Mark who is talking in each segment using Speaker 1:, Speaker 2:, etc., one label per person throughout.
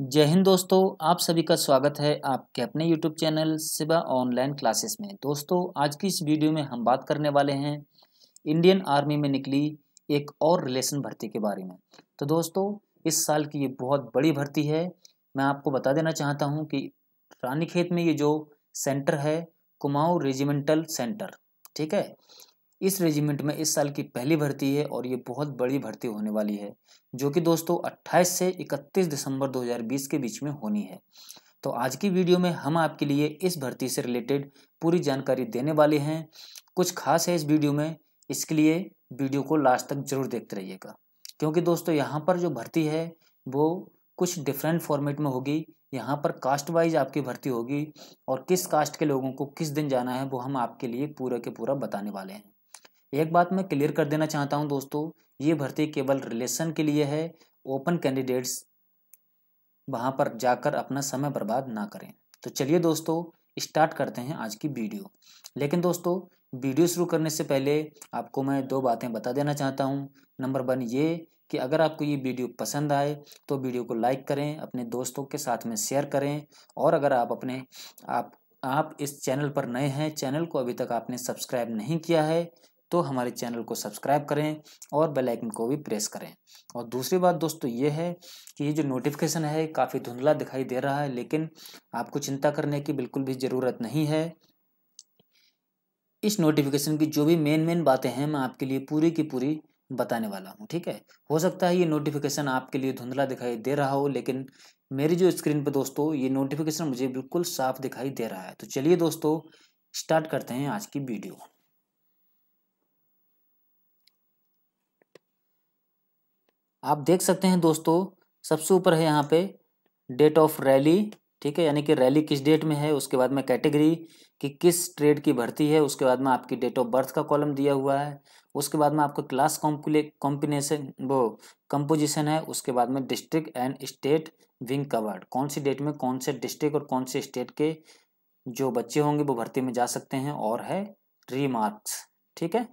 Speaker 1: जय हिंद दोस्तों आप सभी का स्वागत है आपके अपने YouTube channel Siva online classes में दोस्तों आज की इस वीडियो में हम बात करने वाले हैं इंडियन आर्मी में निकली एक और रिलेशन भर्ती के बारे में तो दोस्तों इस साल की ये बहुत बड़ी भर्ती है मैं आपको बता देना चाहता हूँ कि रानीखेत में ये जो सेंटर है कुमाऊँ रेजिमेंटल सेंटर ठीक है इस रेजिमेंट में इस साल की पहली भर्ती है और ये बहुत बड़ी भर्ती होने वाली है जो कि दोस्तों 28 से 31 दिसंबर 2020 के बीच में होनी है तो आज की वीडियो में हम आपके लिए इस भर्ती से रिलेटेड पूरी जानकारी देने वाले हैं कुछ खास है इस वीडियो में इसके लिए वीडियो को लास्ट तक जरूर देखते रहिएगा क्योंकि दोस्तों यहाँ पर जो भर्ती है वो कुछ डिफरेंट फॉर्मेट में होगी यहाँ पर कास्ट वाइज आपकी भर्ती होगी और किस कास्ट के लोगों को किस दिन जाना है वो हम आपके लिए पूरा के पूरा बताने वाले हैं एक बात मैं क्लियर कर देना चाहता हूं दोस्तों ये भर्ती केवल रिलेशन के लिए है ओपन कैंडिडेट्स वहां पर जाकर अपना समय बर्बाद ना करें तो चलिए दोस्तों स्टार्ट करते हैं आज की वीडियो लेकिन दोस्तों वीडियो शुरू करने से पहले आपको मैं दो बातें बता देना चाहता हूँ नंबर वन ये कि अगर आपको ये वीडियो पसंद आए तो वीडियो को लाइक करें अपने दोस्तों के साथ में शेयर करें और अगर आप अपने आप आप इस चैनल पर नए हैं चैनल को अभी तक आपने सब्सक्राइब नहीं किया है तो हमारे चैनल को सब्सक्राइब करें और बेल आइकन को भी प्रेस करें और दूसरी बात दोस्तों ये है कि ये जो नोटिफिकेशन है काफ़ी धुंधला दिखाई दे रहा है लेकिन आपको चिंता करने की बिल्कुल भी ज़रूरत नहीं है इस नोटिफिकेशन की जो भी मेन मेन बातें हैं मैं आपके लिए पूरी की पूरी बताने वाला हूँ ठीक है हो सकता है ये नोटिफिकेशन आपके लिए धुंधला दिखाई दे रहा हो लेकिन मेरी जो स्क्रीन पर दोस्तों ये नोटिफिकेशन मुझे बिल्कुल साफ दिखाई दे रहा है तो चलिए दोस्तों स्टार्ट करते हैं आज की वीडियो आप देख सकते हैं दोस्तों सबसे ऊपर है यहाँ पे डेट ऑफ रैली ठीक है यानी कि रैली किस डेट में है उसके बाद में कैटेगरी कि किस ट्रेड की भर्ती है उसके बाद में आपकी डेट ऑफ बर्थ का कॉलम दिया हुआ है उसके बाद में आपको क्लास कॉम्पिनेशन वो कंपोजिशन है उसके बाद में district and state being covered कौन सी डेट में कौन से डिस्ट्रिक्ट और कौन से स्टेट के जो बच्चे होंगे वो भर्ती में जा सकते हैं और है रीमार्क्स ठीक है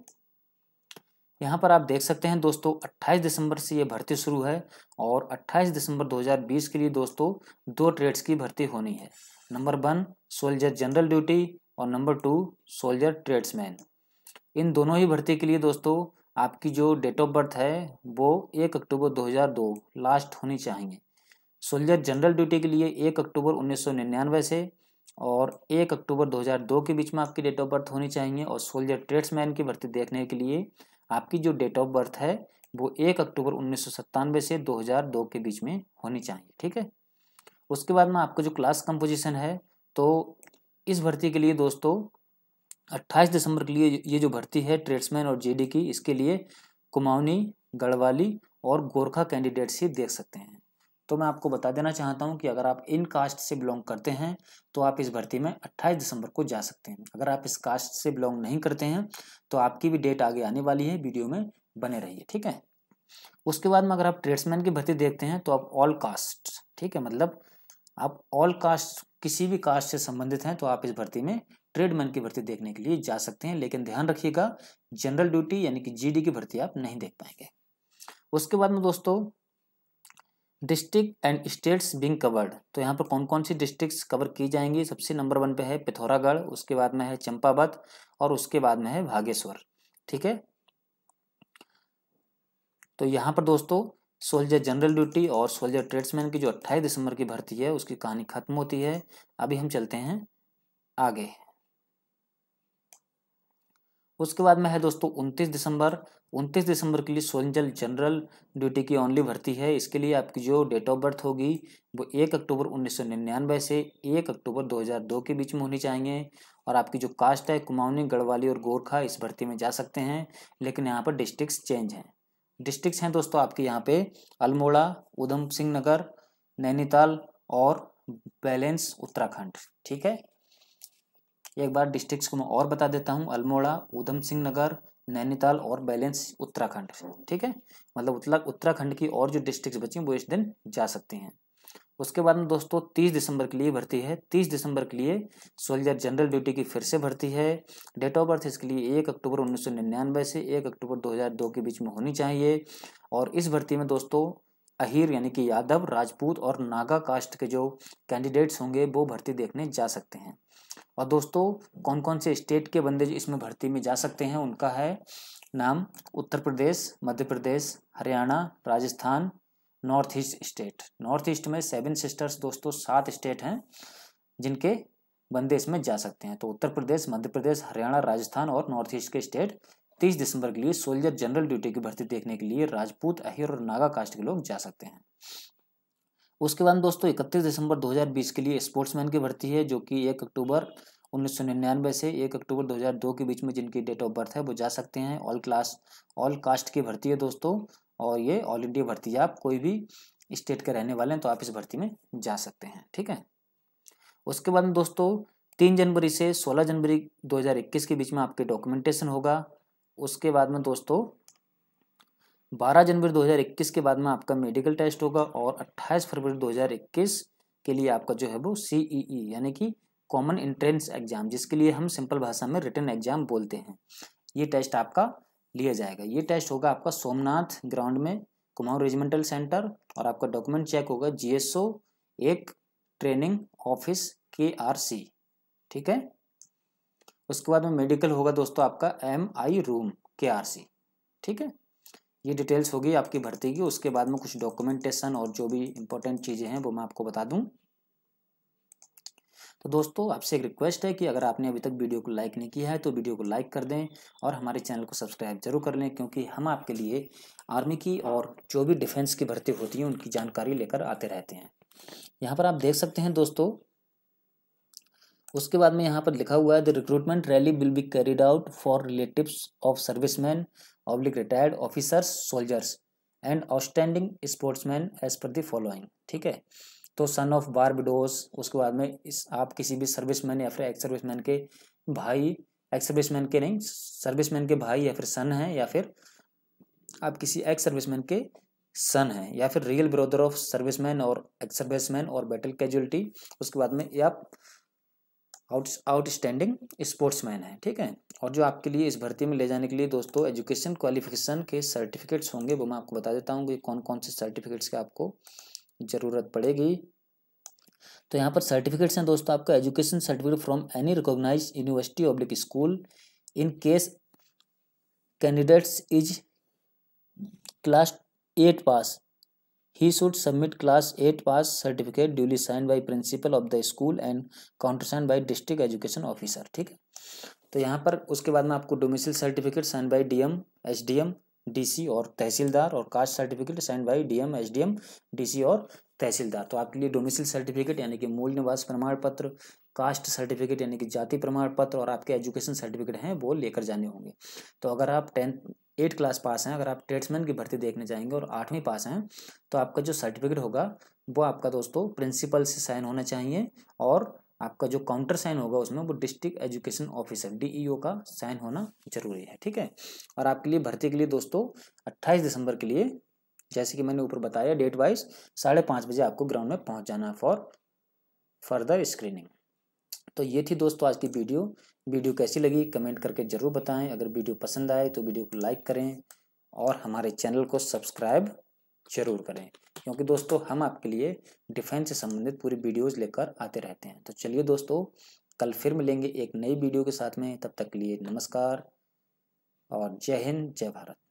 Speaker 1: यहाँ पर आप देख सकते हैं दोस्तों 28 दिसंबर से ये भर्ती शुरू है और 28 दिसंबर 2020 के लिए दोस्तों दो ट्रेड्स की भर्ती होनी है number one soldier general duty और नंबर टू सोल्जर ट्रेड्समैन इन दोनों ही भर्ती के लिए दोस्तों आपकी जो डेट ऑफ बर्थ है वो एक अक्टूबर 2002 लास्ट होनी चाहिए सोल्जर जनरल ड्यूटी के लिए एक अक्टूबर उन्नीस से और एक अक्टूबर 2002 के बीच में आपकी डेट ऑफ बर्थ होनी चाहिए और सोल्जर ट्रेड्समैन की भर्ती देखने के लिए आपकी जो डेट ऑफ बर्थ है वो एक अक्टूबर उन्नीस से 2002 के बीच में होनी चाहिए ठीक है उसके बाद में आपका जो क्लास कंपोजिशन है तो इस भर्ती के लिए दोस्तों 28 दिसंबर के लिए ये जो भर्ती है ट्रेड्समैन और जीडी की इसके लिए कुमाऊनी गढ़वाली और गोरखा कैंडिडेट्स ही देख सकते हैं तो मैं आपको बता देना चाहता हूँ कि अगर आप इन कास्ट से बिलोंग करते हैं तो आप इस भर्ती में 28 दिसंबर को जा सकते हैं अगर आप इस कास्ट से बिलोंग नहीं करते हैं तो आपकी भी डेट आगे आने वाली है वीडियो में बने रहिए ठीक है उसके बाद में अगर आप ट्रेड्समैन की भर्ती देखते हैं तो आप ऑल कास्ट ठीक है मतलब आप ऑल कास्ट किसी भी कास्ट से संबंधित हैं तो आप इस भर्ती में ट्रेडमैन की भर्ती देखने के लिए जा सकते हैं लेकिन ध्यान रखिएगा जनरल ड्यूटी यानी कि जीडी की भर्ती आप नहीं देख पाएंगे उसके बाद में दोस्तों district and states being covered तो यहाँ पर कौन कौन सी डिस्ट्रिक्ट्स कवर की जाएंगी सबसे नंबर वन पे है पिथौरागढ़ उसके बाद में है चंपावत और उसके बाद में है भागेश्वर ठीक है तो यहाँ पर दोस्तों सोल्जर जनरल ड्यूटी और सोल्जर ट्रेड्समैन की जो अट्ठाईस दिसंबर की भर्ती है उसकी कहानी खत्म होती है अभी हम चलते हैं आगे उसके बाद में है दोस्तों उनतीस दिसंबर उनतीस दिसंबर के लिए सोलजल जनरल ड्यूटी की ओनली भर्ती है इसके लिए आपकी जो डेट ऑफ बर्थ होगी वो एक अक्टूबर उन्नीस सौ निन्यानवे से एक अक्टूबर दो हज़ार दो के बीच में होनी चाहिए और आपकी जो कास्ट है कुमाऊनी गढ़वाली और गोरखा इस भर्ती में जा सकते हैं लेकिन यहाँ पर डिस्ट्रिक्ट चेंज हैं डिस्ट्रिक्ट हैं दोस्तों आपके यहाँ पे अल्मोड़ा उधम सिंह नगर नैनीताल और बैलेंस उत्तराखंड ठीक है एक बार डिस्ट्रिक्ट्स को मैं और बता देता हूँ अल्मोड़ा ऊधम सिंह नगर नैनीताल और बैलेंस उत्तराखंड ठीक है मतलब उत्तरा उत्तराखंड की और जो डिस्ट्रिक्ट बची हैं वो इस दिन जा सकती हैं उसके बाद में दोस्तों तीस दिसंबर के लिए भर्ती है तीस दिसंबर के लिए सोल्जर जनरल ड्यूटी की फिर से भर्ती है डेट ऑफ बर्थ इसके लिए एक अक्टूबर उन्नीस से एक अक्टूबर 2002 के बीच में होनी चाहिए और इस भर्ती में दोस्तों अहिर यानी कि यादव राजपूत और नागा कास्ट के जो कैंडिडेट्स होंगे वो भर्ती देखने जा सकते हैं और दोस्तों कौन कौन से स्टेट के बंदे इसमें भर्ती में जा सकते हैं उनका है नाम Uttar Pradesh Madhya Pradesh Haryana Rajasthan north east state north east में सेवन सिस्टर्स दोस्तों सात स्टेट हैं जिनके बंदे इसमें जा सकते हैं तो उत्तर प्रदेश मध्य प्रदेश हरियाणा राजस्थान और नॉर्थ ईस्ट के स्टेट तीस दिसंबर के लिए सोल्जर जनरल ड्यूटी की भर्ती देखने के लिए राजपूत अहिर और नागा कास्ट के लोग जा सकते हैं उसके बाद दोस्तों इकतीस दिसंबर 2020 के लिए स्पोर्ट्समैन की भर्ती है जो कि एक अक्टूबर 1999 से एक अक्टूबर 2002 के बीच में जिनकी डेट ऑफ बर्थ है वो जा सकते हैं ऑल क्लास ऑल कास्ट की भर्ती है दोस्तों और ये ऑल इंडिया भर्ती है आप कोई भी स्टेट के रहने वाले हैं तो आप इस भर्ती में जा सकते हैं ठीक है उसके बाद दोस्तों तीन जनवरी से सोलह जनवरी दो के बीच में आपके डॉक्यूमेंटेशन होगा उसके बाद में दोस्तों 12 जनवरी 2021 के बाद में आपका मेडिकल टेस्ट होगा और 28 फरवरी 2021 के लिए आपका जो है वो ई e e, यानी कि कॉमन एंट्रेंस एग्जाम जिसके लिए हम सिंपल भाषा में रिटर्न एग्जाम बोलते हैं ये टेस्ट आपका लिया जाएगा ये टेस्ट होगा आपका सोमनाथ ग्राउंड में कुमाऊं रेजिमेंटल सेंटर और आपका डॉक्यूमेंट चेक होगा जी एक training office K R C ठीक है उसके बाद में मेडिकल होगा दोस्तों आपका M I room K R C ठीक है ये डिटेल्स होगी आपकी भर्ती की उसके बाद में कुछ डॉक्यूमेंटेशन और जो भी इम्पोर्टेंट चीज़ें हैं वो मैं आपको बता दूँ तो दोस्तों आपसे एक रिक्वेस्ट है कि अगर आपने अभी तक वीडियो को लाइक नहीं किया है तो वीडियो को लाइक कर दें और हमारे चैनल को सब्सक्राइब जरूर कर लें क्योंकि हम आपके लिए आर्मी की और जो भी डिफेंस की भर्ती होती है उनकी जानकारी लेकर आते रहते हैं यहाँ पर आप देख सकते हैं दोस्तों उसके बाद में यहाँ पर लिखा हुआ है the recruitment rally will be carried out for relative of service man oblique retired officers soldiers and outstanding sports man as per the following ठीक है तो सन ऑफ बारबिडोस उसके बाद में इस आप किसी भी सर्विसमैन या फिर एक्स सर्विसमैन के भाई एक्स सर्विसमैन के नहीं सर्विसमैन के भाई या फिर सन हैं या फिर आप किसी एक्स सर्विसमैन के सन हैं या फिर रियल ब्रदर ऑफ सर्विसमैन और एक्स सर्विसमैन और बैटल कैजुअलिटी उसके बाद में या आउट आउटस्टैंडिंग स्पोर्ट्समैन है ठीक है और जो आपके लिए इस भर्ती में ले जाने के लिए दोस्तों एजुकेशन क्वालिफिकेशन के सर्टिफिकेट्स होंगे वो मैं आपको बता देता हूँ कि कौन कौन से सर्टिफिकेट्स की आपको ज़रूरत पड़ेगी तो यहाँ पर सर्टिफिकेट्स हैं दोस्तों आपका education certificate from any recognize university public school in case candidates is class eight pass he should submit class 8 pass certificate duly signed by principal of the school and countersigned by district education officer ठीक है तो यहाँ पर उसके बाद में आपको domicile certificate sign by D D M H M D C और तहसीलदार और caste certificate sign by DM D C और तहसीलदार तो आपके लिए डोमिसल सर्टिफिकेट यानी कि मूल निवास प्रमाण पत्र कास्ट सर्टिफिकेट यानी कि जाति प्रमाण पत्र और आपके एजुकेशन सर्टिफिकेट हैं वो लेकर जाने होंगे तो अगर आप टेंथ एट क्लास पास हैं अगर आप ट्रेड्समैन की भर्ती देखने जाएंगे और आठवीं पास हैं तो आपका जो सर्टिफिकेट होगा वो आपका दोस्तों प्रिंसिपल से साइन होना चाहिए और आपका जो काउंटर साइन होगा उसमें वो डिस्ट्रिक्ट एजुकेशन ऑफिसर डी का साइन होना जरूरी है ठीक है और आपके लिए भर्ती के लिए दोस्तों अट्ठाईस दिसंबर के लिए जैसे कि मैंने ऊपर बताया डेट वाइज साढ़े पाँच बजे आपको ग्राउंड में पहुंच जाना फॉर फर्दर स्क्रीनिंग तो ये थी दोस्तों आज की वीडियो वीडियो कैसी लगी कमेंट करके ज़रूर बताएं अगर वीडियो पसंद आए तो वीडियो को लाइक करें और हमारे चैनल को सब्सक्राइब जरूर करें क्योंकि दोस्तों हम आपके लिए डिफेंस से संबंधित पूरी वीडियोस लेकर आते रहते हैं तो चलिए दोस्तों कल फिर मिलेंगे एक नई वीडियो के साथ में तब तक के लिए नमस्कार और जय हिंद जय भारत